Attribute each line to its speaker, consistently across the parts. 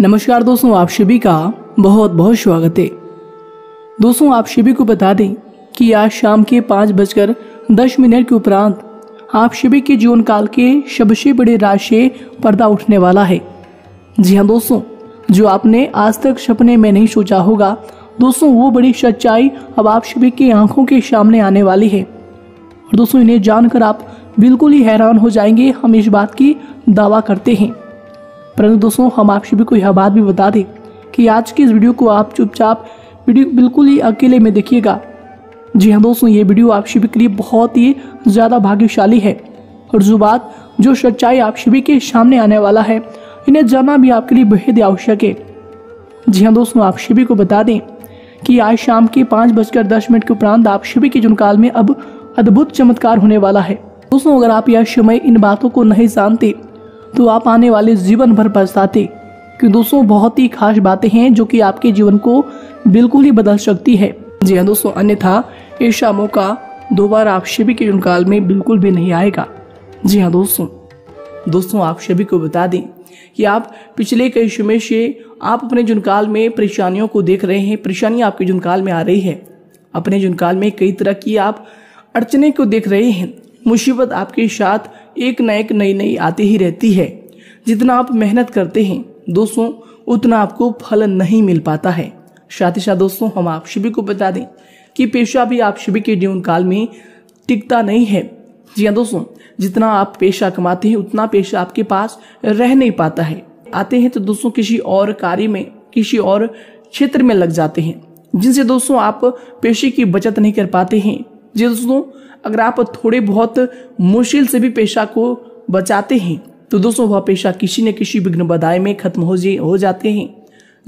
Speaker 1: नमस्कार दोस्तों आप सभी का बहुत बहुत स्वागत है दोस्तों आप सभी को बता दें कि आज शाम के पाँच बजकर दस मिनट के उपरांत आप सभी के जीवन काल के सबसे बड़े राशि पर्दा उठने वाला है जी हाँ दोस्तों जो आपने आज तक सपने में नहीं सोचा होगा दोस्तों वो बड़ी सच्चाई अब आप सभी की आंखों के सामने आने वाली है और दोस्तों इन्हें जानकर आप बिल्कुल ही हैरान हो जाएंगे हम इस बात की दावा करते हैं परंतु दोस्तों हम आप सभी को यह बात भी बता दें कि आज की इस वीडियो को आप चुपचाप वीडियो बिल्कुल ही अकेले में देखिएगा जी हाँ दोस्तों ये वीडियो आप सभी के लिए बहुत ही ज़्यादा भाग्यशाली है और जो बात जो सच्चाई आप सभी के सामने आने वाला है इन्हें जाना भी आपके लिए बेहद आवश्यक है जी हाँ दोस्तों आप सभी को बता दें कि आज शाम के पाँच बजकर दस मिनट के उपरांत आप सभी के जुनकाल में अब अद्भुत चमत्कार होने वाला है दोस्तों अगर आप यह समय इन बातों को नहीं जानते तो आप आने वाले जीवन भर पछताते कि दोस्तों बहुत ही खास बातें हैं जो कि आपके जीवन को बिल्कुल ही बदल सकती है जी हाँ दोस्तों अन्यथा ऐसा मौका दोबारा आप सभी के जुनकाल में बिल्कुल भी नहीं आएगा जी हाँ दोस्तों दोस्तों आप सभी को बता दें कि आप पिछले कई समय से आप अपने जुनकाल में परेशानियों को देख रहे हैं परेशानियां आपके जुनकाल में आ रही है अपने जुनकाल में कई तरह की आप अड़चने को देख रहे हैं मुसीबत आपके साथ एक ना एक नई नई आती ही रहती है जितना आप मेहनत करते हैं दोस्तों उतना आपको फल नहीं मिल पाता है साथ ही साथ दोस्तों हम आप सभी को बता दें कि पेशा भी आप सभी के जीवन काल में टिकता नहीं है जी हाँ दोस्तों जितना आप पेशा कमाते हैं उतना पेशा आपके पास रह नहीं पाता है आते हैं तो दोस्तों किसी और कार्य में किसी और क्षेत्र में लग जाते हैं जिनसे दोस्तों आप पेशे की बचत नहीं कर पाते हैं जी दोस्तों अगर आप थोड़े बहुत मुश्किल से भी पेशा को बचाते हैं तो दोस्तों वह पेशा किसी न किसी विघ्न बधाई में खत्म हो जी हो जाते हैं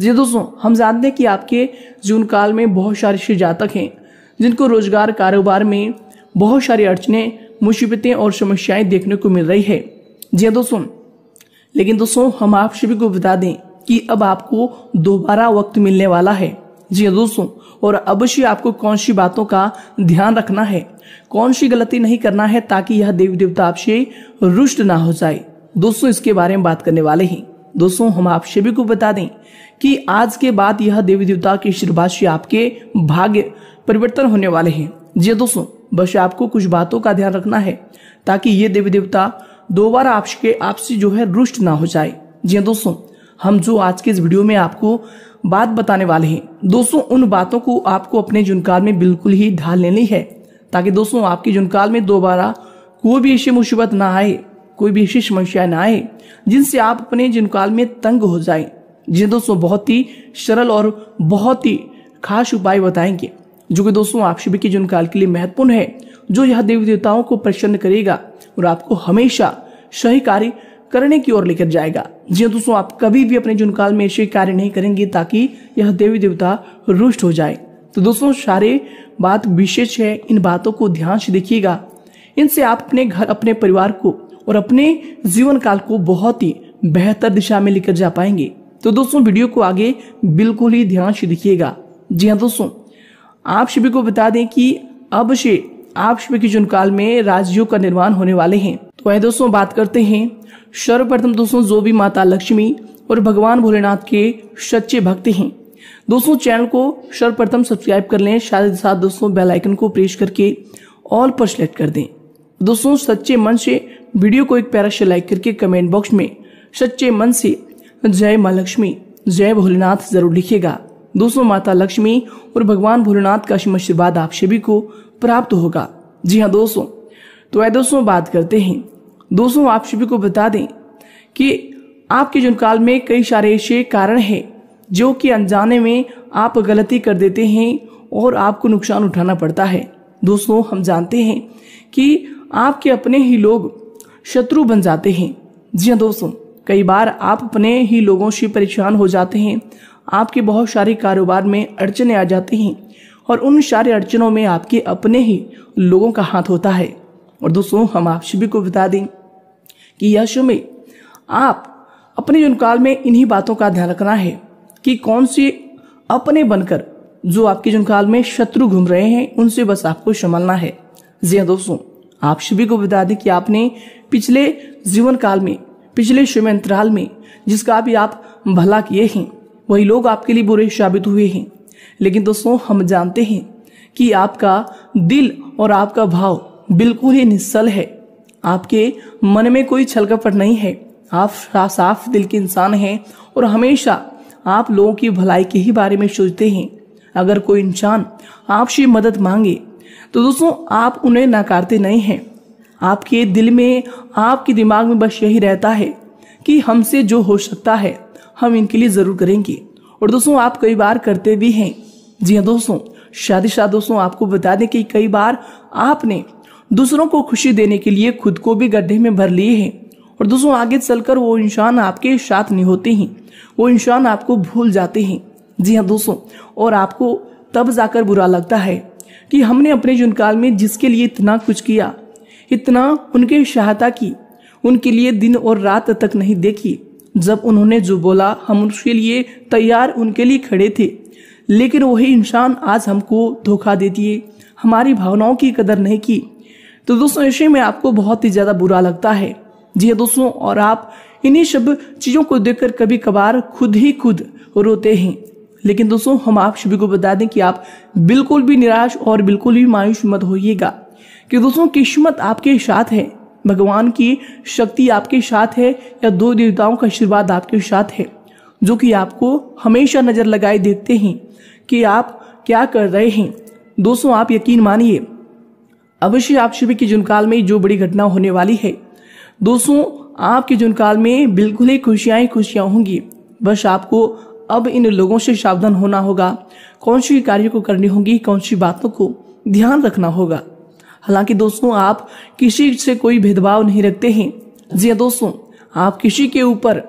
Speaker 1: जी दोस्तों हम जानते हैं कि आपके जीवन काल में बहुत सारे श्री जातक हैं जिनको रोजगार कारोबार में बहुत सारी अड़चने मुसीबतें और समस्याएं देखने को मिल रही है जी दोस्तों लेकिन दोस्तों हम आप सभी को बता दें कि अब आपको दोबारा वक्त मिलने वाला है जी हाँ दोस्तों और अवश्य आपको कौन सी बातों का ध्यान रखना है कौन सी गलती नहीं करना है ताकि यह देवी देवता आपसे रुष्ट ना हो जाए दोस्तों इसके बारे में बात करने वाले हैं दोस्तों हम आप सभी को बता दें कि आज के बाद यह देवी देवता के आशीर्वाद से आपके भाग्य परिवर्तन होने वाले हैं जी हाँ दोस्तों बस आपको कुछ बातों का ध्यान रखना है ताकि ये देवी देवता दोबारा आपके आपसे जो है रुष्ट ना हो जाए जी हाँ दोस्तों हम जो आज के इस वीडियो में आपको बात बताने वाले हैं दोस्तों उन बातों को आपको अपने जुनकाल में बिल्कुल ही ढाल लेनी है ताकि दोस्तों आपके जुनकाल में दोबारा कोई भी ऐसी मुसीबत ना आए कोई भी ऐसी समस्या ना आए जिनसे आप अपने जुनकाल में तंग हो जाए जिन्हें दोस्तों बहुत ही सरल और बहुत ही खास उपाय बताएंगे जो कि दोस्तों आप सभी के जुनकाल के लिए महत्वपूर्ण है जो यह देवी देवताओं को प्रसन्न करेगा और आपको हमेशा सही कार्य करने की ओर लेकर जाएगा जी हाँ दोस्तों आप कभी भी अपने जुनकाल में ऐसे कार्य नहीं करेंगे ताकि यह देवी देवता रुष्ट हो जाए तो दोस्तों सारे बात विशेष है इन बातों को ध्यान से देखिएगा इनसे आप अपने घर अपने परिवार को और अपने जीवन काल को बहुत ही बेहतर दिशा में लेकर जा पाएंगे तो दोस्तों वीडियो को आगे बिल्कुल ही ध्यान से दिखिएगा जी हाँ दोस्तों आप सभी को बता दें कि अब से आप जुन काल में राजयोग का निर्माण होने वाले हैं तो वह दोस्तों बात करते हैं सर्वप्रथम दोस्तों जो भी माता लक्ष्मी और भगवान भोलेनाथ के सच्चे भक्त हैं दोस्तों चैनल को सर्वप्रथम सब्सक्राइब कर लें साथ साथ दोस्तों बेल आइकन को प्रेस करके ऑल पर सेलेक्ट कर दें दोस्तों सच्चे मन से वीडियो को एक प्यारा से लाइक करके कमेंट बॉक्स में सच्चे मन से जय माँ लक्ष्मी जय भोलेनाथ जरूर लिखेगा दोस्तों माता लक्ष्मी और भगवान भोलेनाथ का आशीर्वाद आप सभी को प्राप्त होगा जी हाँ दोस्तों तो वह दोस्तों बात करते हैं दोस्तों आप सभी को बता दें कि आपके जन्म काल में कई सारे ऐसे कारण हैं जो कि अनजाने में आप गलती कर देते हैं और आपको नुकसान उठाना पड़ता है दोस्तों हम जानते हैं कि आपके अपने ही लोग शत्रु बन जाते हैं जी हाँ दोस्तों कई बार आप अपने ही लोगों से परेशान हो जाते हैं आपके बहुत सारे कारोबार में अड़चने आ जाती हैं और उन सारे अड़चनों में आपके अपने ही लोगों का हाथ होता है और दोस्तों हम आप सभी को बता दें कि यह शो में आप अपने जुनकाल में इन्हीं बातों का ध्यान रखना है कि कौन से अपने बनकर जो आपके जुनकाल में शत्रु घूम रहे हैं उनसे बस आपको संभालना है जी हाँ दोस्तों आप सभी को बता दें कि आपने पिछले जीवन काल में पिछले शुभ अंतराल में जिसका भी आप भला किए हैं वही लोग आपके लिए बुरे साबित हुए हैं लेकिन दोस्तों हम जानते हैं कि आपका दिल और आपका भाव बिल्कुल ही निस्सल है आपके मन में कोई छलकपट नहीं है आप साफ दिल के इंसान हैं और हमेशा आप लोगों की भलाई के ही बारे में सोचते हैं अगर कोई इंसान आपसे मदद मांगे तो दोस्तों आप उन्हें नकारते नहीं हैं आपके दिल में आपके दिमाग में बस यही रहता है कि हमसे जो हो सकता है हम इनके लिए ज़रूर करेंगे और दोस्तों आप कई बार करते भी हैं जी हाँ दोस्तों शादी शाह दोस्तों आपको बता दें कि कई बार आपने दूसरों को खुशी देने के लिए खुद को भी गड्ढे में भर लिए हैं और दोस्तों आगे चलकर वो इंसान आपके साथ नहीं होते हैं वो इंसान आपको भूल जाते हैं जी हाँ दोस्तों और आपको तब जाकर बुरा लगता है कि हमने अपने जुनकाल में जिसके लिए इतना कुछ किया इतना उनके सहायता की उनके लिए दिन और रात तक नहीं देखी जब उन्होंने जो बोला हम उसके लिए तैयार उनके लिए खड़े थे लेकिन वही इंसान आज हमको धोखा दे दिए हमारी भावनाओं की कदर नहीं की तो दोस्तों ऐसे में आपको बहुत ही ज़्यादा बुरा लगता है जी हाँ दोस्तों और आप इन्हीं सब चीज़ों को देखकर कभी कभार खुद ही खुद रोते हैं लेकिन दोस्तों हम आप सभी को बता दें कि आप बिल्कुल भी निराश और बिल्कुल भी मायूस मत होइएगा कि दोस्तों किस्मत आपके साथ है भगवान की शक्ति आपके साथ है या दो देवताओं का आशीर्वाद आपके साथ है जो कि आपको हमेशा नज़र लगाए देखते हैं कि आप क्या कर रहे हैं दोस्तों आप यकीन मानिए अवश्य आप सभी के जुनकाल में जो बड़ी घटना होने वाली है दोस्तों आपके जुनकाल में बिल्कुल ही खुशियाँ खुशियाँ होंगी बस आपको अब इन लोगों से सावधान होना होगा कौन सी कार्यों को करनी होगी कौन सी बातों को ध्यान रखना होगा हालांकि दोस्तों आप किसी से कोई भेदभाव नहीं रखते हैं जी हाँ, दोस्तों आप किसी के ऊपर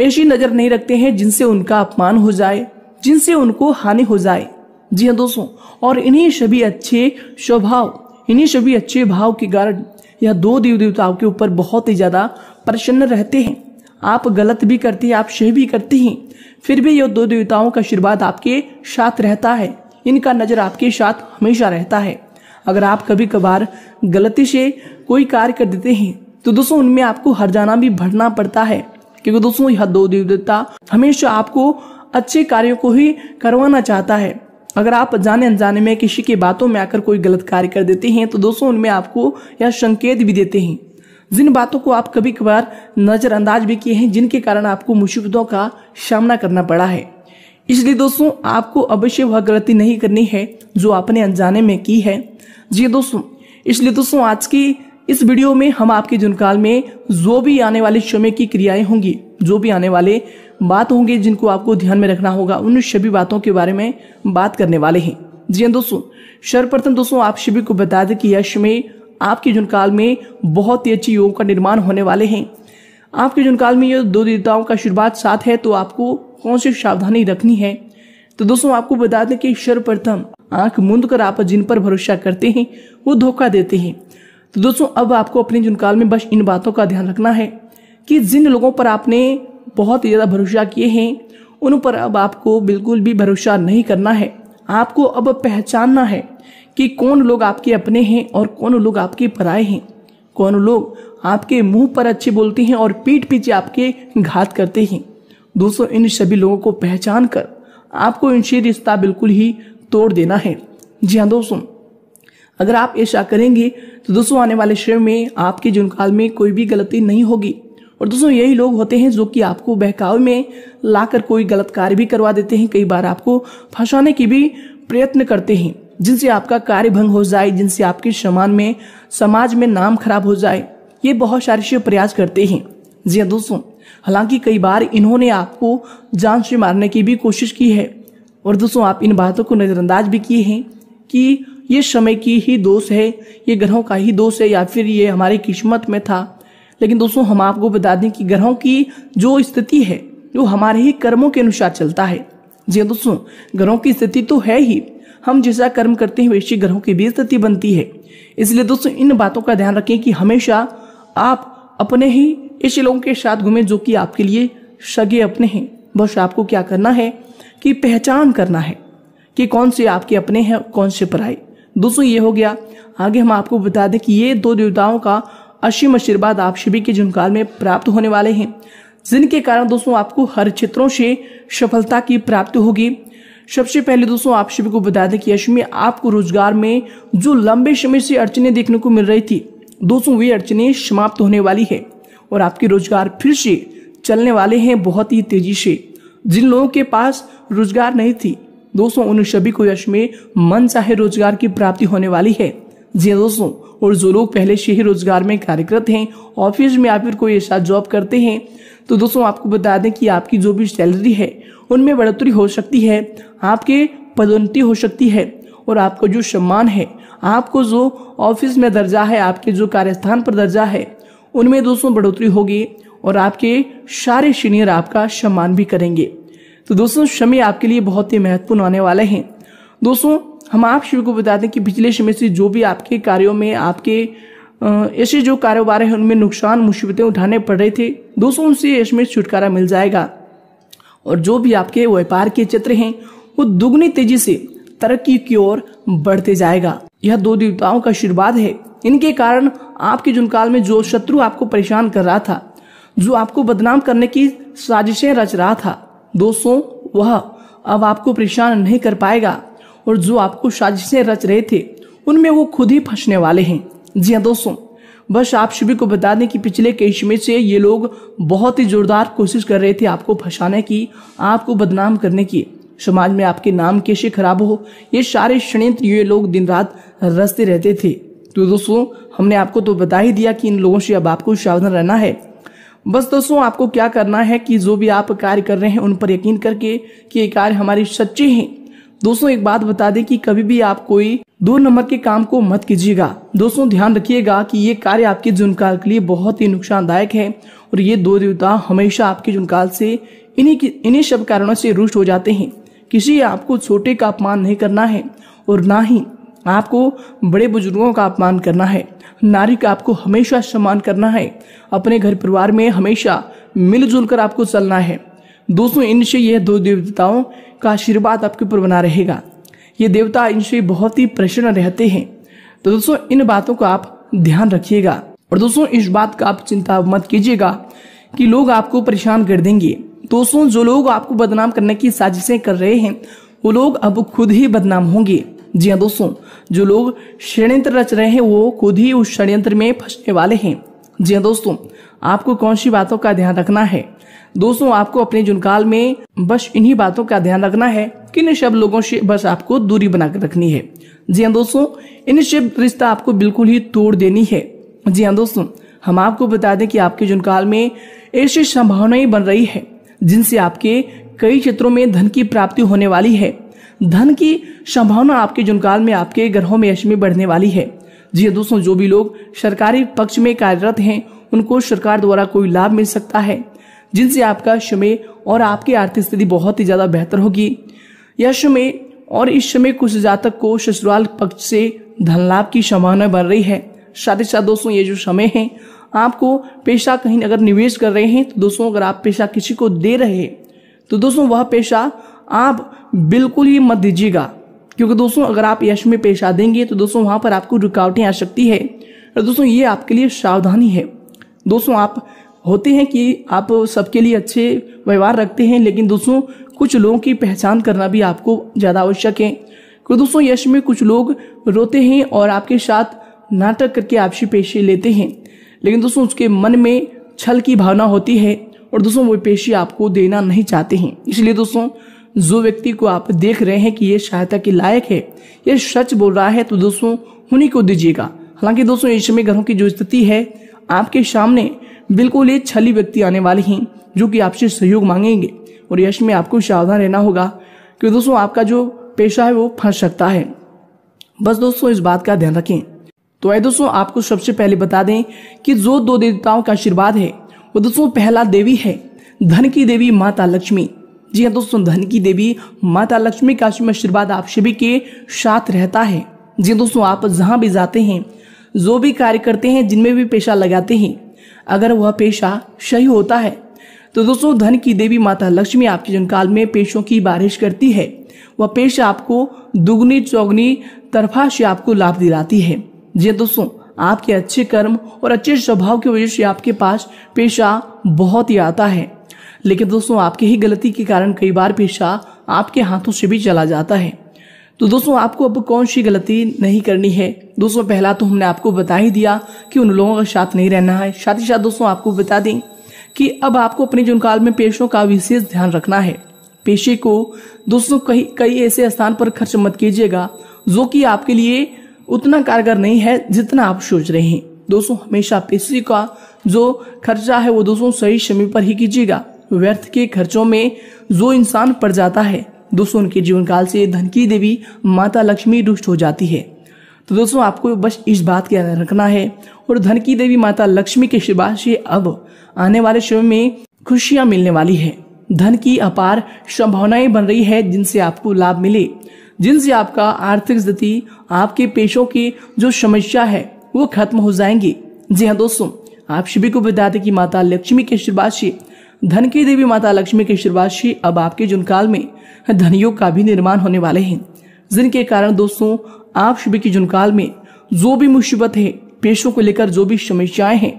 Speaker 1: ऐसी नजर नहीं रखते हैं जिनसे उनका अपमान हो जाए जिनसे उनको हानि हो जाए जी हाँ दोस्तों और इन्हीं सभी अच्छे स्वभाव इन्हीं सभी अच्छे भाव के कारण यह दो देव देवताओं के ऊपर बहुत ही ज़्यादा प्रसन्न रहते हैं आप गलत भी करते हैं आप सही भी करते हैं फिर भी यह दो देवताओं का आशीर्वाद आपके साथ रहता है इनका नज़र आपके साथ हमेशा रहता है अगर आप कभी कभार गलती से कोई कार्य कर देते हैं तो दोस्तों उनमें आपको हर जाना भी भरना पड़ता है क्योंकि दोस्तों यह दो देवी देवता हमेशा आपको अच्छे कार्यों को ही करवाना चाहता है अगर आप जाने अनजाने में किसी की बातों में आकर कोई गलत कार्य कर देते हैं तो दोस्तों उनमें आपको यह संकेत भी देते हैं जिन बातों को आप कभी कभार नज़रअंदाज भी किए हैं जिनके कारण आपको मुसीबतों का सामना करना पड़ा है इसलिए दोस्तों आपको अवश्य वह गलती नहीं करनी है जो आपने अनजाने में की है जी दोस्तों इसलिए दोस्तों आज की इस वीडियो में हम आपके जुनकाल में जो भी आने वाले समय की क्रियाएं होंगी जो भी आने वाले बात होंगे जिनको आपको ध्यान में रखना होगा उन सभी बातों के बारे में बात करने वाले हैं जी हाँ दोस्तों सर्वप्रथम दोस्तों आप सभी को बता दें कि यह समय आपके जुनकाल में बहुत ही अच्छी योगों का निर्माण होने वाले हैं आपके जुनकाल में ये दो देवताओं का शुरुआत साथ है तो आपको कौन सी सावधानी रखनी है तो दोस्तों आपको बता दें कि सर्वप्रथम आंख मूंद कर आप जिन पर भरोसा करते हैं वो धोखा देते हैं तो दोस्तों अब आपको अपने जुनकाल में बस इन बातों का ध्यान रखना है कि जिन लोगों पर आपने बहुत ज़्यादा भरोसा किए हैं उन पर अब आपको बिल्कुल भी भरोसा नहीं करना है आपको अब पहचानना है कि कौन लोग आपके अपने हैं और कौन लोग आपके पराए हैं कौन लोग आपके मुंह पर अच्छे बोलते हैं और पीठ पीछे आपके घात करते हैं दोस्तों इन सभी लोगों को पहचान कर आपको इनसे रिश्ता बिल्कुल ही तोड़ देना है जी हाँ दोस्तों अगर आप ऐसा करेंगे तो दोस्तों आने वाले शेयर में आपके जीवन काल में कोई भी गलती नहीं होगी और दोस्तों यही लोग होते हैं जो कि आपको बहकाव में लाकर कोई गलत कार्य भी करवा देते हैं कई बार आपको फंसाने की भी प्रयत्न करते हैं जिनसे आपका कार्य भंग हो जाए जिनसे आपके समान में समाज में नाम खराब हो जाए ये बहुत सारे शिव प्रयास करते हैं जी हाँ दोस्तों हालांकि कई बार इन्होंने आपको जान से मारने की भी कोशिश की है और दोस्तों आप इन बातों को नज़रअंदाज भी किए हैं कि ये समय की ही दोष है ये ग्रहों का ही दोष है या फिर ये हमारी किस्मत में था लेकिन दोस्तों हम आपको बता दें कि ग्रहों की जो स्थिति है वो हमारे ही कर्मों के अनुसार चलता है जी हाँ दोस्तों ग्रहों की स्थिति तो है ही हम जैसा कर्म करते हैं वैसी ग्रहों की भी स्थिति बनती है इसलिए दोस्तों इन बातों का ध्यान रखें कि हमेशा आप अपने ही ऐसे लोगों के साथ घूमें जो कि आपके लिए सगे अपने हैं बस आपको क्या करना है कि पहचान करना है कि कौन से आपके अपने हैं कौन से पराए दोस्तों ये हो गया आगे हम आपको बता दें कि ये दो देवताओं का असीम आशीर्वाद आप सभी के जुनकाल में प्राप्त होने वाले हैं जिनके कारण दोस्तों आपको हर क्षेत्रों से सफलता की प्राप्ति होगी सबसे पहले दोस्तों आप सभी को बता दें कि अश्मी आपको रोजगार में जो लंबे समय से अड़चने देखने को मिल रही थी दोस्तों वे अड़चने समाप्त होने वाली है और आपके रोजगार फिर से चलने वाले हैं बहुत ही तेजी से जिन लोगों के पास रोजगार नहीं थी दोस्तों उन सभी को यश में मन चाहे रोजगार की प्राप्ति होने वाली है जी हाँ दोस्तों और जो लोग पहले से ही रोजगार में कार्यरत हैं ऑफिस में या फिर कोई ऐसा जॉब करते हैं तो दोस्तों आपको बता दें कि आपकी जो भी सैलरी है उनमें बढ़ोतरी हो सकती है आपके पदोन्नति हो सकती है और आपका जो सम्मान है आपको जो ऑफिस में दर्जा है आपके जो कार्यस्थान पर दर्जा है उनमें दोस्तों बढ़ोतरी होगी और आपके सारे सीनियर आपका सम्मान भी करेंगे तो दोस्तों शमी आपके लिए बहुत ही महत्वपूर्ण आने वाले हैं दोस्तों हम आप शिव को बता दें कि पिछले समय से जो भी आपके कार्यों में आपके ऐसे जो कारोबार हैं उनमें नुकसान मुसीबतें उठाने पड़ रहे थे दोस्तों उनसे इसमें छुटकारा मिल जाएगा और जो भी आपके व्यापार के चित्र हैं वो दुगनी तेजी से तरक्की की ओर बढ़ते जाएगा यह दो देवताओं का आशीर्वाद है इनके कारण आपके जुनकाल में जो शत्रु आपको परेशान कर रहा था जो आपको बदनाम करने की साजिशें रच रहा था दोस्तों वह अब आपको परेशान नहीं कर पाएगा और जो आपको साजिशें रच रहे थे उनमें वो खुद ही फंसने वाले हैं जी हाँ दोस्तों बस आप सभी को बता दें कि पिछले कई समय से ये लोग बहुत ही जोरदार कोशिश कर रहे थे आपको फंसाने की आपको बदनाम करने की समाज में आपके नाम कैसे खराब हो ये सारे षडयंत्र ये लोग दिन रात रचते रहते थे तो दोस्तों हमने आपको तो बता ही दिया कि इन लोगों से अब आपको सावधान रहना है बस दोस्तों आपको क्या करना है कि जो भी आप कार्य कर रहे हैं उन पर यकीन करके कि ये कार्य हमारे सच्चे हैं दोस्तों एक बात बता दें कि कभी भी आप कोई दो नंबर के काम को मत कीजिएगा दोस्तों ध्यान रखिएगा कि ये कार्य आपके जुनकाल के लिए बहुत ही नुकसानदायक है और ये दो देवता हमेशा आपके जुनकाल से इन्हीं इन्हीं सब कारणों से रुष्ट हो जाते हैं किसी आपको छोटे का अपमान नहीं करना है और ना ही आपको बड़े बुजुर्गों का अपमान करना है नारी का आपको हमेशा सम्मान करना है अपने घर परिवार में हमेशा मिलजुल कर आपको चलना है दोस्तों इनसे यह दो देवताओं का आशीर्वाद आपके ऊपर बना रहेगा ये देवता इनसे बहुत ही प्रसन्न रहते हैं तो दोस्तों इन बातों का आप ध्यान रखिएगा और दोस्तों इस बात का आप चिंता मत कीजिएगा कि लोग आपको परेशान कर देंगे दोस्तों जो लोग आपको बदनाम करने की साजिशें कर रहे हैं वो लोग अब खुद ही बदनाम होंगे जी हाँ दोस्तों जो लोग षड्यंत्र रच रहे हैं वो खुद ही उस षड्यंत्र में फंसने वाले हैं जी हाँ दोस्तों आपको कौन सी बातों का ध्यान रखना है दोस्तों आपको अपने जुनकाल में बस इन्हीं बातों का ध्यान रखना है कि इन सब लोगों से बस आपको दूरी बनाकर रखनी है जी हाँ दोस्तों इन सब रिश्ता आपको बिल्कुल ही तोड़ देनी है जी हाँ दोस्तों हम आपको बता दें कि आपके जुनकाल में ऐसी संभावनाएं बन रही है जिनसे आपके कई क्षेत्रों में धन की प्राप्ति होने वाली है धन की संभावना आपके जुनकाल में आपके ग्रहों में यश में बढ़ने वाली है जी हाँ दोस्तों जो भी लोग सरकारी पक्ष में कार्यरत हैं उनको सरकार द्वारा कोई लाभ मिल सकता है जिनसे आपका समय और आपकी आर्थिक स्थिति बहुत ही ज़्यादा बेहतर होगी यश में और इस समय कुछ जातक को ससुराल पक्ष से धन लाभ की संभावना बढ़ रही है साथ ही साथ दोस्तों ये जो समय है आपको पेशा कहीं अगर निवेश कर रहे हैं तो दोस्तों अगर आप पेशा किसी को दे रहे हैं तो दोस्तों वह पेशा आप बिल्कुल ही मत दीजिएगा क्योंकि दोस्तों अगर आप यश में पेश आ देंगे तो दोस्तों वहाँ पर आपको रुकावटें आ सकती है और दोस्तों ये आपके लिए सावधानी है दोस्तों आप होते हैं कि आप सबके लिए अच्छे व्यवहार रखते हैं लेकिन दोस्तों कुछ लोगों की पहचान करना भी आपको ज़्यादा आवश्यक है क्योंकि दोस्तों यश में कुछ लोग रोते हैं और आपके साथ नाटक करके आपसी पेशे लेते हैं लेकिन दोस्तों उसके मन में छल की भावना होती है और दोस्तों वो पेशे आपको देना नहीं चाहते हैं इसलिए दोस्तों जो व्यक्ति को आप देख रहे हैं कि ये सहायता के लायक है ये सच बोल रहा है तो दोस्तों उन्हीं को दीजिएगा हालांकि दोस्तों इस समय घरों की जो स्थिति है आपके सामने बिल्कुल ये छली व्यक्ति आने वाले हैं जो कि आपसे सहयोग मांगेंगे और यश में आपको सावधान रहना होगा कि दोस्तों आपका जो पेशा है वो फंस सकता है बस दोस्तों इस बात का ध्यान रखें तो आए दोस्तों आपको सबसे पहले बता दें कि जो दो देवताओं का आशीर्वाद है वो दोस्तों पहला देवी है धन की देवी माता लक्ष्मी जी हाँ दोस्तों धन की देवी माता लक्ष्मी का आशीर्वाद आप सभी के साथ रहता है जी हाँ दोस्तों आप जहाँ भी जाते हैं जो भी कार्य करते हैं जिनमें भी पेशा लगाते हैं अगर वह पेशा सही होता है तो दोस्तों धन की देवी माता लक्ष्मी आपके जनकाल में पेशों की बारिश करती है वह पेशा आपको दुगनी चौगनी तरफा से आपको लाभ दिलाती है जी हाँ दोस्तों आपके अच्छे कर्म और अच्छे स्वभाव की वजह से आपके पास पेशा बहुत ही आता है लेकिन दोस्तों आपकी ही गलती के कारण कई बार पेशा आपके हाथों से भी चला जाता है तो दोस्तों आपको अब कौन सी गलती नहीं करनी है दोस्तों पहला तो हमने आपको बता ही दिया कि उन लोगों का साथ नहीं रहना है साथ ही साथ दोस्तों आपको बता दें कि अब आपको अपने जुनकाल में पेशों का विशेष ध्यान रखना है पेशे को दोस्तों कई कई ऐसे स्थान पर खर्च मत कीजिएगा जो कि आपके लिए उतना कारगर नहीं है जितना आप सोच रहे हैं दोस्तों हमेशा पेशे का जो खर्चा है वो दोस्तों सही समय पर ही कीजिएगा व्यर्थ के खर्चों में जो इंसान पड़ जाता है दोस्तों उनके जीवन काल से धन की देवी माता लक्ष्मी रुष्ट हो जाती है तो दोस्तों आपको बस इस बात का ध्यान रखना है और धन की देवी माता लक्ष्मी के आशीर्वाद से अब आने वाले समय में खुशियां मिलने वाली है धन की अपार संभावनाएं बन रही है जिनसे आपको लाभ मिले जिनसे आपका आर्थिक स्थिति आपके पेशों की जो समस्या है वो खत्म हो जाएंगी जी हाँ दोस्तों आप सभी को बता दें कि माता लक्ष्मी के आशीर्वाद से धन की देवी माता लक्ष्मी के आशीर्वाद से अब आपके जुनकाल में धनयोग का भी निर्माण होने वाले हैं जिनके कारण दोस्तों आप शुभ के जुनकाल में जो भी मुसीबत है पेशों को लेकर जो भी समस्याएं हैं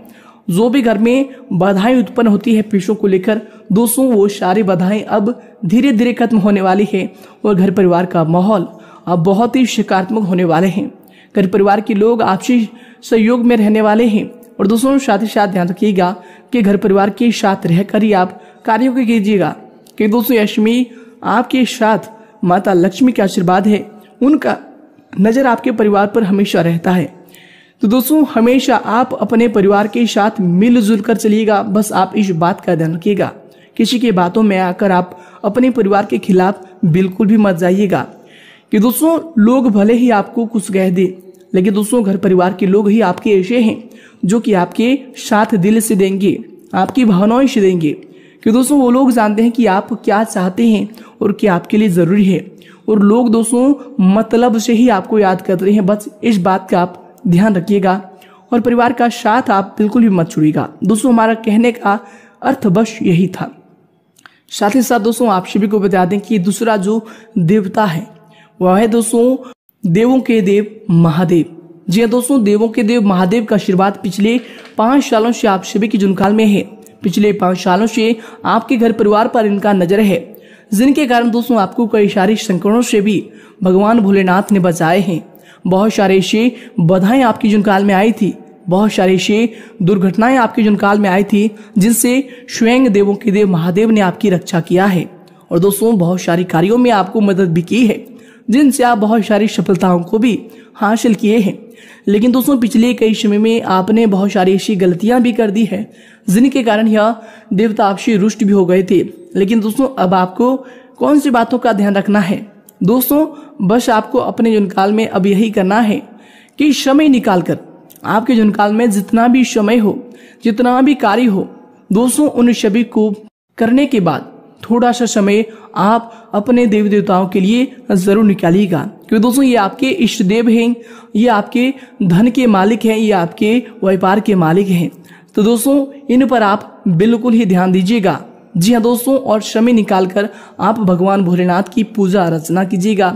Speaker 1: जो भी घर में बाधाएं उत्पन्न होती है पेशों को लेकर दोस्तों वो सारी बाधाएं अब धीरे धीरे खत्म होने वाली है और घर परिवार का माहौल अब बहुत ही सकारात्मक होने वाले हैं घर परिवार के लोग आपसी सहयोग में रहने वाले हैं और दोस्तों साथ ही साथ ध्यान रखिएगा आपके घर परिवार के साथ रहकर ही आप कार्यों को कीजिएगा कि दोस्तों यशमी आपके साथ माता लक्ष्मी के आशीर्वाद है उनका नज़र आपके परिवार पर हमेशा रहता है तो दोस्तों हमेशा आप अपने परिवार के साथ मिलजुल कर चलिएगा बस आप इस बात का ध्यान रखिएगा किसी की बातों में आकर आप अपने परिवार के खिलाफ बिल्कुल भी मत जाइएगा कि दोस्तों लोग भले ही आपको कुछ कह दे लेकिन दोस्तों घर परिवार के लोग ही आपके ऐसे हैं जो कि आपके साथ दिल से देंगे आपकी भावनाओं से देंगे कि दोस्तों वो लोग जानते हैं कि आप क्या चाहते हैं और क्या आपके लिए ज़रूरी है और लोग दोस्तों मतलब से ही आपको याद कर रहे हैं बस इस बात का आप ध्यान रखिएगा और परिवार का साथ आप बिल्कुल भी मत छुड़ेगा दोस्तों हमारा कहने का अर्थ बस यही था साथ ही साथ दोस्तों आप सभी को बता दें कि दूसरा जो देवता है वह है दोस्तों देवों के देव महादेव जी हाँ दोस्तों देवों के देव महादेव का आशीर्वाद पिछले पांच सालों से आप सभी की जुनकाल में है पिछले पांच सालों से आपके घर परिवार पर इनका नजर है जिनके कारण दोस्तों आपको कई सारे संकटों से भी भगवान भोलेनाथ ने बचाए हैं बहुत सारे ऐसे बधाएं आपकी जुनकाल में आई थी बहुत सारे ऐसे दुर्घटनाएं आपके जुनकाल में आई थी जिनसे स्वयं देवों के देव महादेव ने आपकी रक्षा किया है और दोस्तों बहुत सारी कार्यों में आपको मदद भी की है जिनसे आप बहुत सारी सफलताओं को भी हासिल किए हैं लेकिन दोस्तों पिछले कई समय में आपने बहुत सारी ऐसी गलतियां भी कर दी है जिनके कारण यह देवता आपसे रुष्ट भी हो गए थे लेकिन दोस्तों अब आपको कौन सी बातों का ध्यान रखना है दोस्तों बस आपको अपने जुनकाल में अब यही करना है कि समय निकाल कर आपके जुनकाल में जितना भी समय हो जितना भी कार्य हो दोस्तों उन सभी को करने के बाद थोड़ा सा समय आप अपने देवी देवताओं के लिए जरूर निकालिएगा क्योंकि दोस्तों ये आपके इष्ट देव हैं ये आपके धन के मालिक हैं ये आपके व्यापार के मालिक हैं तो दोस्तों इन पर आप बिल्कुल ही ध्यान दीजिएगा जी हाँ दोस्तों और समय निकालकर आप भगवान भोलेनाथ की पूजा अर्चना कीजिएगा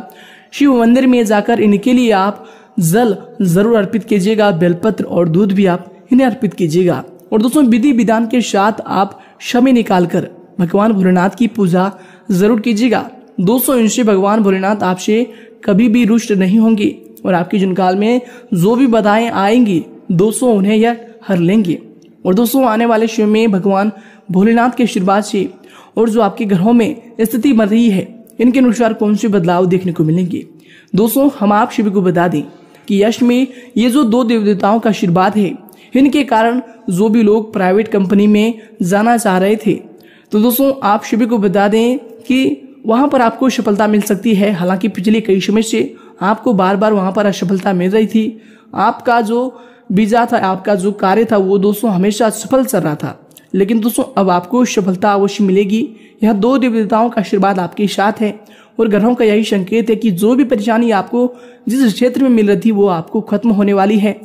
Speaker 1: शिव मंदिर में जाकर इनके लिए आप जल जरूर अर्पित कीजिएगा बेलपत्र और दूध भी आप इन्हें अर्पित कीजिएगा और दोस्तों विधि विधान के साथ आप समय निकालकर भगवान भोलेनाथ की पूजा जरूर कीजिएगा दोस्तों इनसे भगवान भोलेनाथ आपसे कभी भी रुष्ट नहीं होंगे और आपके जुनकाल में जो भी बधाएं आएंगी दोस्तों उन्हें यह हर लेंगे और दोस्तों आने वाले शिव में भगवान भोलेनाथ के आशीर्वाद से और जो आपके घरों में स्थिति बन रही है इनके अनुसार कौन से बदलाव देखने को मिलेंगे दोस्तों हम आप शिव को बता दें कि यश में ये जो दो देव देवताओं का आशीर्वाद है इनके कारण जो भी लोग प्राइवेट कंपनी में जाना चाह रहे थे तो दोस्तों आप सभी को बता दें कि वहाँ पर आपको सफलता मिल सकती है हालांकि पिछले कई समय से आपको बार बार वहाँ पर असफलता मिल रही थी आपका जो वीजा था आपका जो कार्य था वो दोस्तों हमेशा सफल चल रहा था लेकिन दोस्तों अब आपको सफलता अवश्य मिलेगी यह दो देवी देवताओं का आशीर्वाद आपके साथ है और ग्रहों का यही संकेत है कि जो भी परेशानी आपको जिस क्षेत्र में मिल रही थी वो आपको खत्म होने वाली है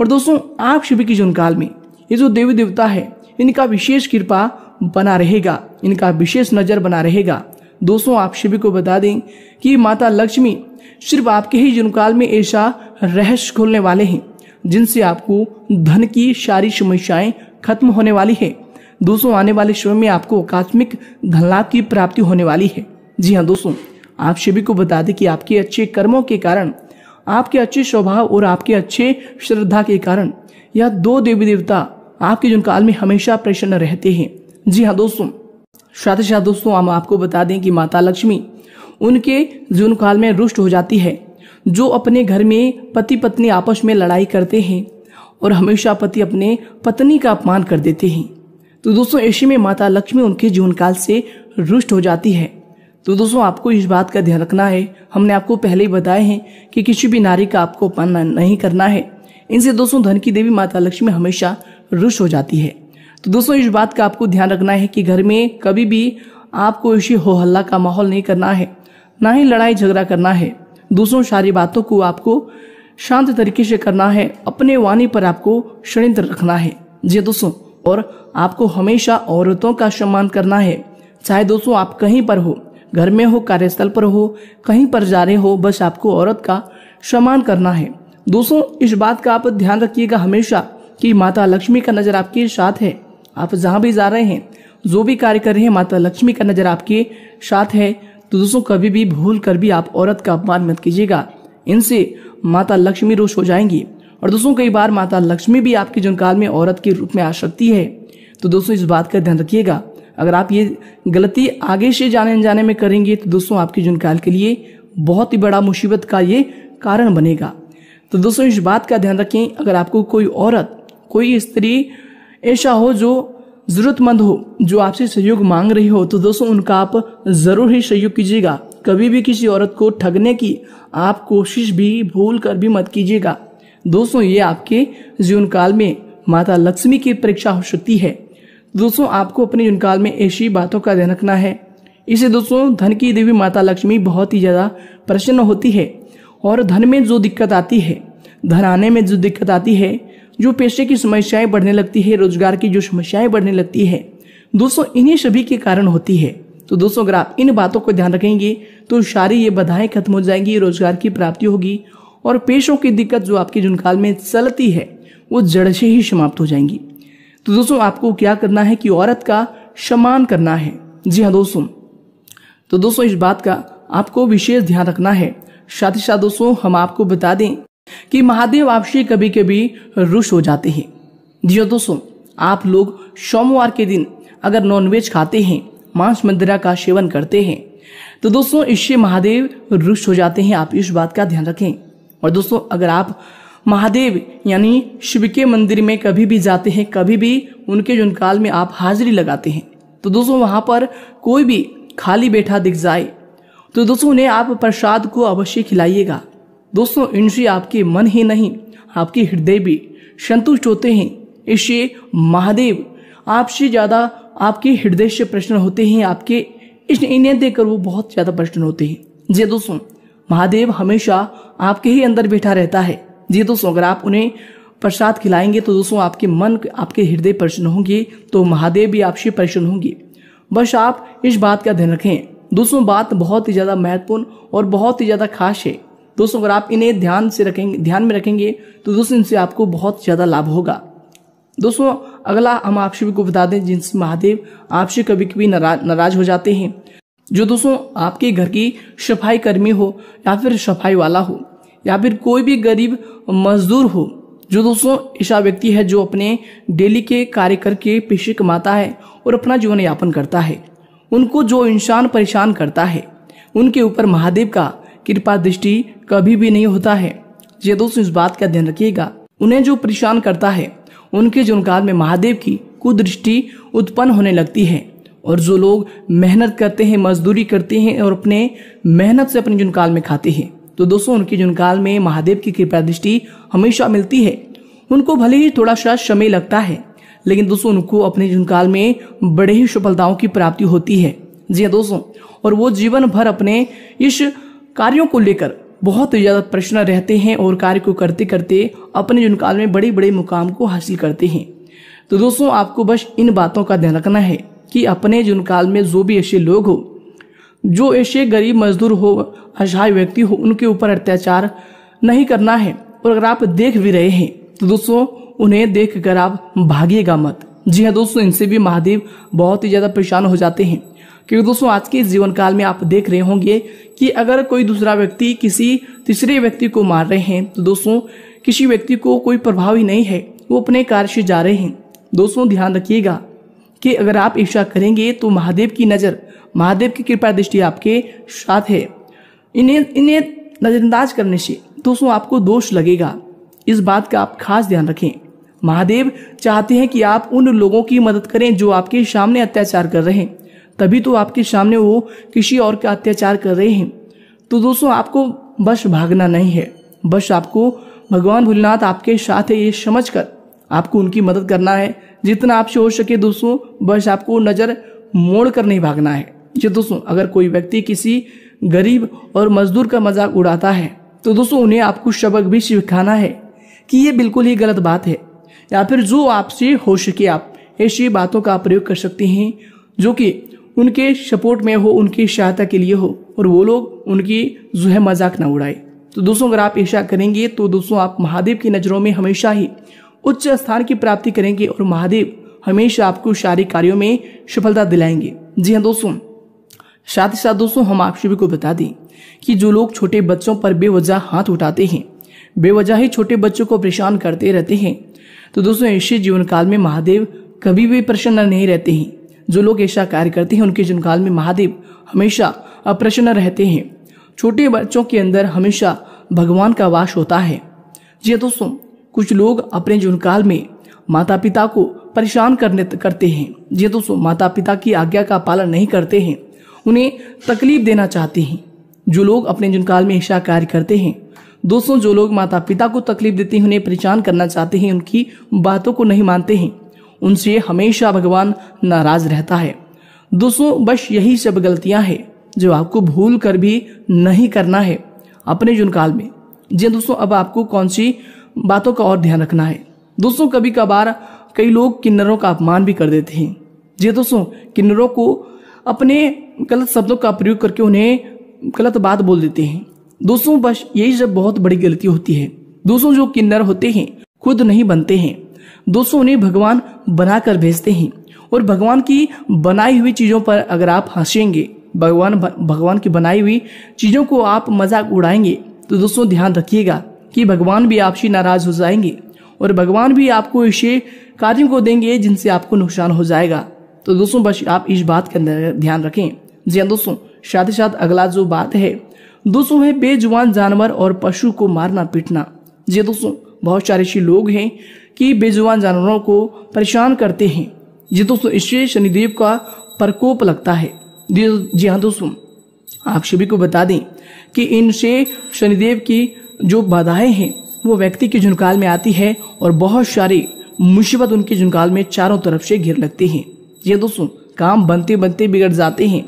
Speaker 1: और दोस्तों आप शिविर की जुनकाल में ये जो देवी देवता है इनका विशेष कृपा बना रहेगा इनका विशेष नज़र बना रहेगा दोस्तों आप सभी को बता दें कि माता लक्ष्मी सिर्फ आपके ही जन्मकाल में ऐसा रहस्य खोलने वाले हैं जिनसे आपको धन की सारी समस्याएं खत्म होने वाली है दोस्तों आने वाले समय में आपको आकस्मिक धन लाभ की प्राप्ति होने वाली है जी हाँ दोस्तों आप सभी को बता दें कि आपके अच्छे कर्मों के कारण आपके अच्छे स्वभाव और आपके अच्छे श्रद्धा के कारण यह दो देवी देवता आपके जुन काल में हमेशा प्रसन्न रहते हैं जी हाँ दोस्तों साथ ही साथ दोस्तों हम आपको बता दें कि माता लक्ष्मी उनके जुन काल में रुष्ट हो जाती है जो अपने घर में पति पत्नी आपस में लड़ाई करते हैं और हमेशा पति अपने पत्नी का अपमान कर देते हैं तो दोस्तों ऐसे में माता लक्ष्मी उनके जीवन काल से रुष्ट हो जाती है तो दोस्तों आपको इस बात का ध्यान रखना है हमने आपको पहले ही बताए हैं कि किसी भी नारी का आपको अपमान नहीं करना है इनसे दोस्तों धन की देवी माता लक्ष्मी हमेशा रुष्ट हो जाती है तो दोस्तों इस बात का आपको ध्यान रखना है कि घर में कभी भी आपको इसी हो हल्ला का माहौल नहीं करना है ना ही लड़ाई झगड़ा करना है दूसरों सारी बातों को आपको शांत तरीके से करना है अपने वाणी पर आपको षडयंत्र रखना है जी हाँ दोस्तों और आपको हमेशा औरतों का सम्मान करना है चाहे दोस्तों आप कहीं पर हो घर में हो कार्यस्थल पर हो कहीं पर जा रहे हो बस आपको औरत का सम्मान करना है दोस्तों इस बात का आप ध्यान रखिएगा हमेशा कि माता लक्ष्मी का नज़र आपके साथ है आप जहां भी जा रहे हैं जो भी कार्य कर रहे हैं माता लक्ष्मी का नज़र आपके साथ है तो दोस्तों कभी भी भूल कर भी आप औरत का अपमान मत कीजिएगा इनसे माता लक्ष्मी रोष हो जाएंगी और दोस्तों कई बार माता लक्ष्मी भी आपके जनकाल में औरत के रूप में आ सकती है तो दोस्तों इस बात का ध्यान रखिएगा अगर आप ये गलती आगे से जाने अनजाने में करेंगे तो दोस्तों आपके जुनकाल के लिए बहुत ही बड़ा मुसीबत का ये कारण बनेगा तो दोस्तों इस बात का ध्यान रखें अगर आपको कोई औरत कोई स्त्री ऐसा हो जो ज़रूरतमंद हो जो आपसे सहयोग मांग रही हो तो दोस्तों उनका आप ज़रूर ही सहयोग कीजिएगा कभी भी किसी औरत को ठगने की आप कोशिश भी भूल कर भी मत कीजिएगा दोस्तों ये आपके जीवन काल में माता लक्ष्मी की परीक्षा हो सकती है दोस्तों आपको अपने जीवन काल में ऐसी बातों का ध्यान रखना है इसे दोस्तों धन की देवी माता लक्ष्मी बहुत ही ज़्यादा प्रसन्न होती है और धन में जो दिक्कत आती है धन आने में जो दिक्कत आती है जो पेशे की समस्याएं बढ़ने लगती है रोजगार की जो समस्याएं बढ़ने लगती है दोस्तों इन्हीं सभी के कारण होती है तो दोस्तों अगर आप इन बातों को ध्यान रखेंगे तो सारी ये बाधाएं खत्म हो जाएंगी रोजगार की प्राप्ति होगी और पेशों की दिक्कत जो आपके जुनकाल में चलती है वो जड़ से ही समाप्त हो जाएंगी तो दोस्तों आपको क्या करना है कि औरत का सम्मान करना है जी हाँ दोस्तों तो दोस्तों इस बात का आपको विशेष ध्यान रखना है साथ ही साथ दोस्तों हम आपको बता दें कि महादेव आपसे कभी कभी रुश हो जाते हैं जी हाँ दोस्तों आप लोग सोमवार के दिन अगर नॉनवेज खाते हैं मांस मंदिरा का सेवन करते हैं तो दोस्तों इससे महादेव रुष्ट हो जाते हैं आप इस बात का ध्यान रखें और दोस्तों अगर आप महादेव यानी शिव के मंदिर में कभी भी जाते हैं कभी भी उनके जुनकाल में आप हाजिरी लगाते हैं तो दोस्तों वहां पर कोई भी खाली बैठा दिख जाए तो दोस्तों उन्हें आप प्रसाद को अवश्य खिलाइएगा दोस्तों इनसे आपके मन ही नहीं आपके हृदय भी संतुष्ट होते हैं इससे महादेव आपसे ज़्यादा आपके हृदय से प्रश्न होते हैं आपके इस इन्हें देखकर वो बहुत ज़्यादा प्रश्न होते हैं जी दोस्तों महादेव हमेशा आपके ही अंदर बैठा रहता है जी दोस्तों अगर आप उन्हें प्रसाद खिलाएंगे तो दोस्तों आपके मन आपके हृदय प्रसन्न होंगे तो महादेव भी आपसे प्रसन्न होंगे बस आप इस बात का ध्यान रखें दोस्तों बात बहुत ही ज़्यादा महत्वपूर्ण और बहुत ही ज़्यादा खास है दोस्तों अगर आप इन्हें ध्यान से रखेंगे ध्यान में रखेंगे तो दोस्तों इनसे आपको बहुत ज़्यादा लाभ होगा दोस्तों अगला हम आप सभी को बता दें जिनसे महादेव आपसे कभी कभी नाराज नाराज हो जाते हैं जो दोस्तों आपके घर की सफाई कर्मी हो या फिर सफाई वाला हो या फिर कोई भी गरीब मजदूर हो जो दोस्तों ऐसा व्यक्ति है जो अपने डेली के कार्य करके पेशे कमाता है और अपना जीवन यापन करता है उनको जो इंसान परेशान करता है उनके ऊपर महादेव का कृपा दृष्टि कभी भी नहीं होता है ये दोस्तों इस बात का ध्यान रखिएगा उन्हें जो परेशान करता है उनके जुनकाल में महादेव की कुदृष्टि उत्पन्न होने लगती है और जो लोग मेहनत करते हैं मजदूरी करते हैं और अपने मेहनत से अपने जुनकाल में खाते हैं तो दोस्तों उनके जुनकाल में महादेव की कृपा दृष्टि हमेशा मिलती है उनको भले ही थोड़ा सा समय लगता है लेकिन दोस्तों उनको अपने जुनकाल में बड़े ही सफलताओं की प्राप्ति होती है जी हाँ दोस्तों और वो जीवन भर अपने इस कार्यों को लेकर बहुत ज़्यादा प्रश्न रहते हैं और कार्य को करते करते अपने जुन काल में बड़े बड़े मुकाम को हासिल करते हैं तो दोस्तों आपको बस इन बातों का ध्यान रखना है कि अपने जुन काल में जो भी ऐसे लोग हो जो ऐसे गरीब मजदूर हो असहाय व्यक्ति हो उनके ऊपर अत्याचार नहीं करना है और अगर आप देख भी रहे हैं तो दोस्तों उन्हें देख कर आप भागिएगा मत जी हाँ दोस्तों इनसे भी महादेव बहुत ही ज़्यादा परेशान हो जाते हैं क्योंकि दोस्तों आज के जीवन काल में आप देख रहे होंगे कि अगर कोई दूसरा व्यक्ति किसी तीसरे व्यक्ति को मार रहे हैं तो दोस्तों किसी व्यक्ति को कोई प्रभाव ही नहीं है वो अपने कार्य से जा रहे हैं दोस्तों ध्यान रखिएगा कि अगर आप ईर्षा करेंगे तो महादेव की नज़र महादेव की कृपा दृष्टि आपके साथ है इन्हें इन्हें नज़रअंदाज करने से दोस्तों आपको दोष लगेगा इस बात का आप खास ध्यान रखें महादेव चाहते हैं कि आप उन लोगों की मदद करें जो आपके सामने अत्याचार कर रहे हैं तभी तो आपके सामने वो किसी और का अत्याचार कर रहे हैं तो दोस्तों आपको बस भागना नहीं है बस आपको भगवान भोलेनाथ आपके साथ है ये समझ कर आपको उनकी मदद करना है जितना आपसे हो सके दोस्तों बस आपको नज़र मोड़ कर नहीं भागना है जी दोस्तों अगर कोई व्यक्ति किसी गरीब और मजदूर का मजाक उड़ाता है तो दोस्तों उन्हें आपको सबक भी सिखाना है कि ये बिल्कुल ही गलत बात है या फिर जो आपसे हो सके आप ऐसी बातों का प्रयोग कर सकते हैं जो कि उनके सपोर्ट में हो उनकी सहायता के लिए हो और वो लोग उनकी जो है मजाक ना उड़ाए तो दोस्तों अगर आप ऐसा करेंगे तो दोस्तों आप महादेव की नज़रों में हमेशा ही उच्च स्थान की प्राप्ति करेंगे और महादेव हमेशा आपको शारीरिक कार्यों में सफलता दिलाएंगे जी हाँ दोस्तों साथ ही साथ दोस्तों हम आप सभी को बता दें कि जो लोग छोटे बच्चों पर बेवजह हाथ उठाते हैं बेवजह ही छोटे बच्चों को परेशान करते रहते हैं तो दोस्तों ऐसे जीवन काल में महादेव कभी भी प्रसन्न नहीं रहते हैं जो लोग ऐसा कार्य करते हैं उनके जुनकाल में महादेव हमेशा अप्रसन्न रहते हैं छोटे बच्चों के अंदर हमेशा भगवान का वास होता है जी हाँ दोस्तों कुछ लोग अपने जुनकाल में माता पिता को परेशान करने करते हैं जी हाँ दोस्तों माता पिता की आज्ञा का पालन नहीं करते हैं उन्हें तकलीफ देना चाहते हैं जो लोग अपने जुनकाल में ऐसा कार्य करते हैं दोस्तों जो लोग माता पिता को तकलीफ देते हैं उन्हें परेशान करना चाहते हैं उनकी बातों को नहीं मानते हैं उनसे हमेशा भगवान नाराज रहता है दोस्तों बस यही सब गलतियां हैं जो आपको भूल कर भी नहीं करना है अपने जुन काल में जी हाँ दोस्तों अब आपको कौन सी बातों का और ध्यान रखना है दोस्तों कभी कभार कई लोग किन्नरों का अपमान भी कर देते हैं जी हाँ दोस्तों किन्नरों को अपने गलत शब्दों का प्रयोग करके उन्हें गलत बात बोल देते हैं दोस्तों बस यही सब बहुत बड़ी गलती होती है दोस्तों जो किन्नर होते हैं खुद नहीं बनते हैं दोस्तों उन्हें भगवान बनाकर भेजते हैं और भगवान की बनाई हुई चीज़ों पर अगर आप हंसेंगे भगवान भगवान की बनाई हुई चीज़ों को आप मजाक उड़ाएंगे तो दोस्तों ध्यान रखिएगा कि भगवान भी आपसे नाराज हो जाएंगे और भगवान भी आपको ऐसे कार्यों को देंगे जिनसे आपको नुकसान हो जाएगा तो दोस्तों बस आप इस बात का ध्यान रखें जी हाँ दोस्तों साथ ही साथ अगला जो बात है दोस्तों है बेजुबान जानवर और पशु को मारना पीटना जी हाँ दोस्तों बहुत सारे ऐसे लोग हैं कि बेजुबान जानवरों को परेशान करते हैं जी दोस्तों इससे शनिदेव का प्रकोप लगता है जी हाँ दोस्तों आप सभी को बता दें कि इनसे शनिदेव की जो बाधाएं हैं वो व्यक्ति के झुनकाल में आती है और बहुत सारी मुसीबत उनके झुनकाल में चारों तरफ से घिर लगती है ये दोस्तों काम बनते बनते बिगड़ जाते हैं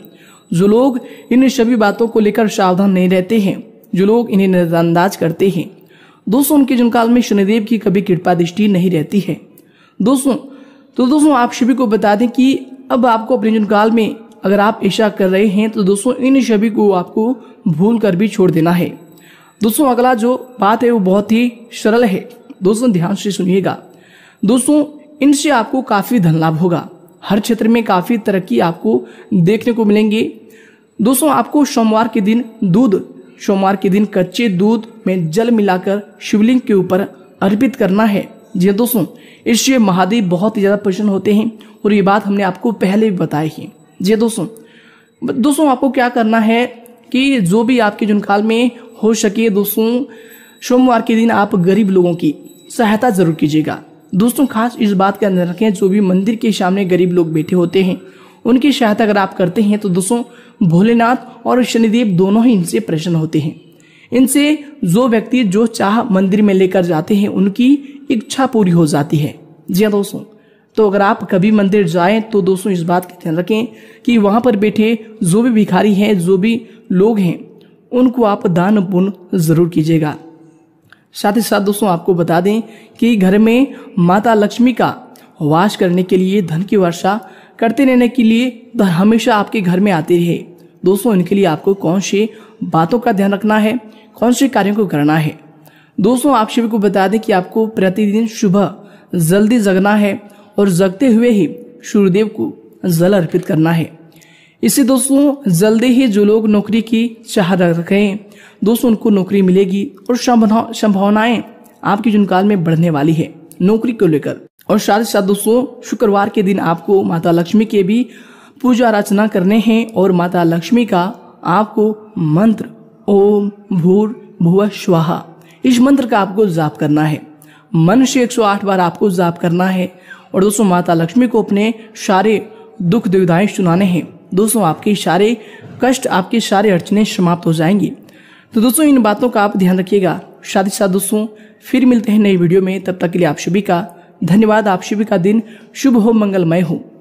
Speaker 1: जो लोग इन सभी बातों को लेकर सावधान नहीं रहते हैं जो लोग इन्हें नजरअंदाज करते हैं दोस्तों उनके जनकाल में शनिदेव की कभी कृपा दृष्टि नहीं रहती है दोस्तों तो दोस्तों आप सभी को बता दें कि अब आपको अपने जनकाल में अगर आप ईशा कर रहे हैं तो दोस्तों इन सभी को आपको भूल कर भी छोड़ देना है दोस्तों अगला जो बात है वो बहुत ही सरल है दोस्तों ध्यान से सुनिएगा दोस्तों इनसे आपको काफ़ी धन लाभ होगा हर क्षेत्र में काफ़ी तरक्की आपको देखने को मिलेंगे दोस्तों आपको सोमवार के दिन दूध सोमवार के दिन कच्चे दूध में जल मिलाकर शिवलिंग के ऊपर अर्पित करना है जी हाँ दोस्तों इससे महादेव बहुत ही ज़्यादा प्रसन्न होते हैं और ये बात हमने आपको पहले भी बताई है जी हाँ दोस्तों दोस्तों आपको क्या करना है कि जो भी आपके जुनकाल में हो सके दोस्तों सोमवार के दिन आप गरीब लोगों की सहायता जरूर कीजिएगा दोस्तों खास इस बात का ध्यान रखें जो भी मंदिर के सामने गरीब लोग बैठे होते हैं उनकी सहायता अगर आप करते हैं तो दोस्तों भोलेनाथ और शनिदेव दोनों ही इनसे प्रसन्न होते हैं इनसे जो व्यक्ति जो चाह मंदिर में लेकर जाते हैं उनकी इच्छा पूरी हो जाती है जी हाँ दोस्तों तो अगर आप कभी मंदिर जाएं तो दोस्तों इस बात का ध्यान रखें कि वहां पर बैठे जो भी भिखारी हैं जो भी लोग हैं उनको आप दान पुण्य जरूर कीजिएगा साथ ही साथ दोस्तों आपको बता दें कि घर में माता लक्ष्मी का वास करने के लिए धन की वर्षा करते रहने के लिए हमेशा आपके घर में आती रहे दोस्तों इनके लिए आपको कौन सी बातों का ध्यान रखना है कौन से कार्यों को करना है दोस्तों आप सभी को बता दें कि आपको प्रतिदिन सुबह जल्दी जगना है और जगते हुए ही सूर्यदेव को जल अर्पित करना है इससे दोस्तों जल्दी ही जो लोग नौकरी की चाह रखे हैं दोस्तों उनको नौकरी मिलेगी और संभावनाएं आपकी जुनकाल में बढ़ने वाली है नौकरी को लेकर और साथ ही साथ दोस्तों शुक्रवार के दिन आपको माता लक्ष्मी के भी पूजा अर्चना करने हैं और माता लक्ष्मी का आपको मंत्र ओम भूर भुव स्वाहा इस मंत्र का आपको जाप करना है मन से 108 बार आपको जाप करना है और दोस्तों माता लक्ष्मी को अपने सारे दुख दुविधाएं सुनाने हैं दोस्तों आपके सारे कष्ट आपके सारे अड़चने समाप्त हो जाएंगी तो दोस्तों इन बातों का आप ध्यान रखिएगा साथ ही साथ दोस्तों फिर मिलते हैं नई वीडियो में तब तक के लिए आप सभी का धन्यवाद आप सभी का दिन शुभ हो मंगलमय हो